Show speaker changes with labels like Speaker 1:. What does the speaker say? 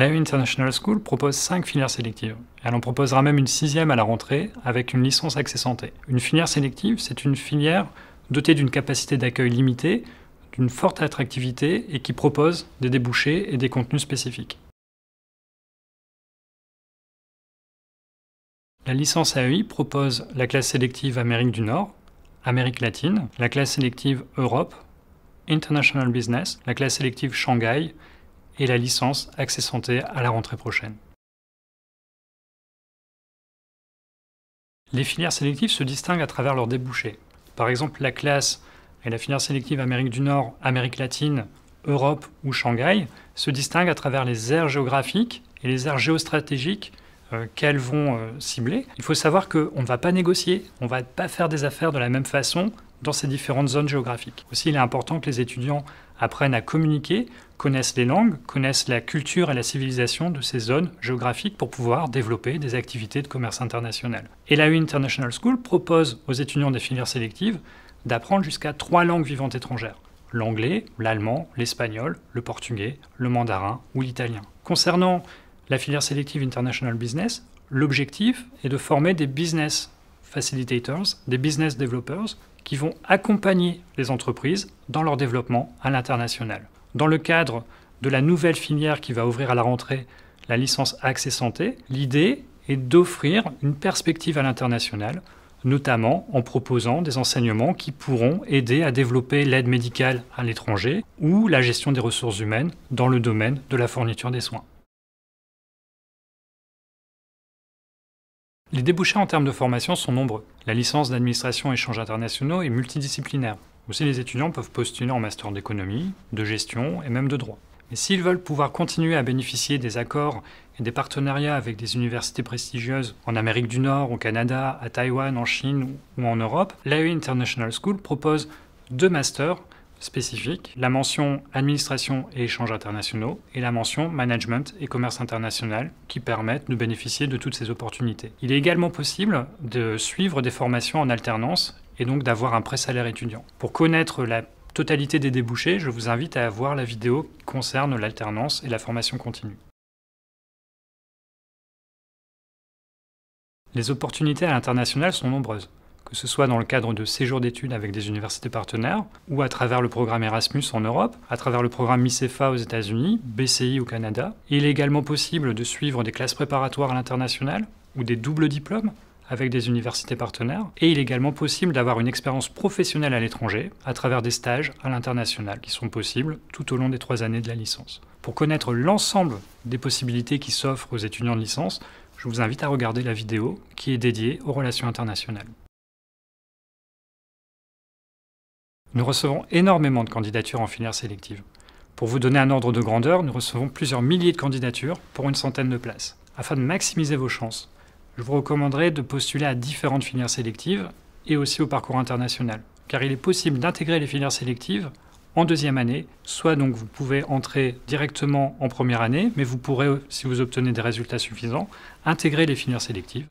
Speaker 1: l'AE International School propose 5 filières sélectives. Elle en proposera même une sixième à la rentrée avec une licence accès santé. Une filière sélective, c'est une filière dotée d'une capacité d'accueil limitée, d'une forte attractivité et qui propose des débouchés et des contenus spécifiques. La licence AEI propose la classe sélective Amérique du Nord, Amérique latine, la classe sélective Europe, International Business, la classe sélective Shanghai et la licence Accès Santé à la rentrée prochaine. Les filières sélectives se distinguent à travers leurs débouchés. Par exemple, la classe et la filière sélective Amérique du Nord, Amérique latine, Europe ou Shanghai se distinguent à travers les aires géographiques et les aires géostratégiques euh, qu'elles vont euh, cibler. Il faut savoir qu'on ne va pas négocier, on ne va pas faire des affaires de la même façon dans ces différentes zones géographiques. Aussi, il est important que les étudiants apprennent à communiquer, connaissent les langues, connaissent la culture et la civilisation de ces zones géographiques pour pouvoir développer des activités de commerce international. Et la U International School propose aux étudiants des filières sélectives d'apprendre jusqu'à trois langues vivantes étrangères l'anglais, l'allemand, l'espagnol, le portugais, le mandarin ou l'italien. Concernant la filière sélective International Business, l'objectif est de former des business facilitators, des business developers qui vont accompagner les entreprises dans leur développement à l'international. Dans le cadre de la nouvelle filière qui va ouvrir à la rentrée, la licence Accès Santé, l'idée est d'offrir une perspective à l'international, notamment en proposant des enseignements qui pourront aider à développer l'aide médicale à l'étranger ou la gestion des ressources humaines dans le domaine de la fourniture des soins. Les débouchés en termes de formation sont nombreux. La licence d'administration et échanges internationaux est multidisciplinaire. Aussi, les étudiants peuvent postuler en master d'économie, de gestion et même de droit. Mais s'ils veulent pouvoir continuer à bénéficier des accords et des partenariats avec des universités prestigieuses en Amérique du Nord, au Canada, à Taïwan, en Chine ou en Europe, l'AE International School propose deux masters spécifiques, la mention administration et échanges internationaux et la mention management et commerce international qui permettent de bénéficier de toutes ces opportunités. Il est également possible de suivre des formations en alternance et donc d'avoir un prêt salaire étudiant. Pour connaître la totalité des débouchés, je vous invite à voir la vidéo qui concerne l'alternance et la formation continue. Les opportunités à l'international sont nombreuses que ce soit dans le cadre de séjours d'études avec des universités partenaires ou à travers le programme Erasmus en Europe, à travers le programme MICEFA aux États-Unis, BCI au Canada. Il est également possible de suivre des classes préparatoires à l'international ou des doubles diplômes avec des universités partenaires. Et il est également possible d'avoir une expérience professionnelle à l'étranger à travers des stages à l'international qui sont possibles tout au long des trois années de la licence. Pour connaître l'ensemble des possibilités qui s'offrent aux étudiants de licence, je vous invite à regarder la vidéo qui est dédiée aux relations internationales. Nous recevons énormément de candidatures en filière sélective. Pour vous donner un ordre de grandeur, nous recevons plusieurs milliers de candidatures pour une centaine de places. Afin de maximiser vos chances, je vous recommanderais de postuler à différentes filières sélectives et aussi au parcours international, car il est possible d'intégrer les filières sélectives en deuxième année, soit donc vous pouvez entrer directement en première année, mais vous pourrez, si vous obtenez des résultats suffisants, intégrer les filières sélectives.